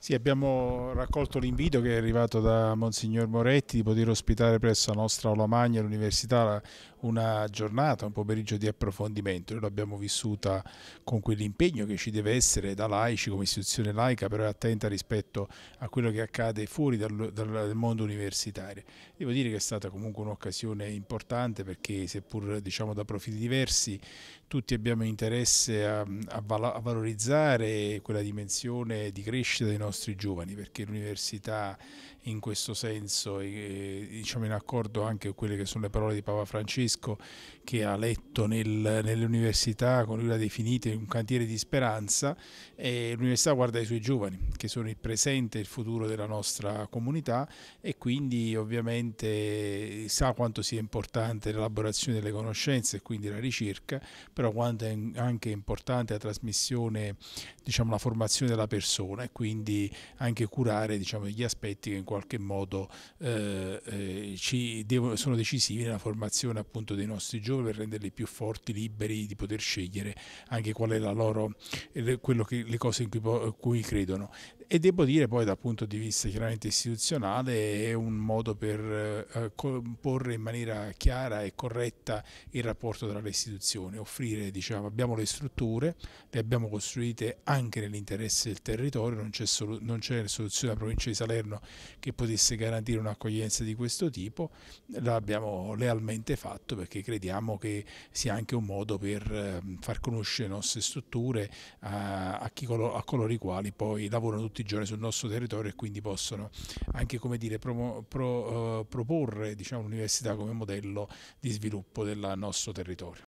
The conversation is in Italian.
Sì, abbiamo raccolto l'invito che è arrivato da Monsignor Moretti di poter ospitare presso la nostra Olomagna l'Università, una giornata, un pomeriggio di approfondimento. Noi l'abbiamo vissuta con quell'impegno che ci deve essere da laici, come istituzione laica, però attenta rispetto a quello che accade fuori dal, dal mondo universitario. Devo dire che è stata comunque un'occasione importante perché seppur diciamo, da profili diversi, tutti abbiamo interesse a, a valorizzare quella dimensione di crescita dei nostri nostri giovani, perché l'università in questo senso, e, diciamo in accordo anche con quelle che sono le parole di Papa Francesco, che ha letto nel, nelle università, con lui l'ha definita un cantiere di speranza, l'università guarda i suoi giovani, che sono il presente e il futuro della nostra comunità e quindi ovviamente sa quanto sia importante l'elaborazione delle conoscenze e quindi la ricerca, però quanto è anche importante la trasmissione, diciamo la formazione della persona e quindi anche curare diciamo, gli aspetti che in qualche modo eh, eh devono, sono decisivi nella formazione appunto dei nostri giovani per renderli più forti, liberi di poter scegliere anche qual è la loro, eh, che, le cose in cui, cui credono e devo dire poi dal punto di vista chiaramente istituzionale è un modo per eh, porre in maniera chiara e corretta il rapporto tra le istituzioni, offrire, diciamo, abbiamo le strutture, le abbiamo costruite anche nell'interesse del territorio, non c'è solu soluzione della provincia di Salerno che potesse garantire un'accoglienza di questo tipo tipo, l'abbiamo lealmente fatto perché crediamo che sia anche un modo per ehm, far conoscere le nostre strutture a, a, chi, a coloro i quali poi lavorano tutti i giorni sul nostro territorio e quindi possono anche come dire, pro, pro, uh, eh, proporre diciamo, l'università come modello di sviluppo del nostro territorio.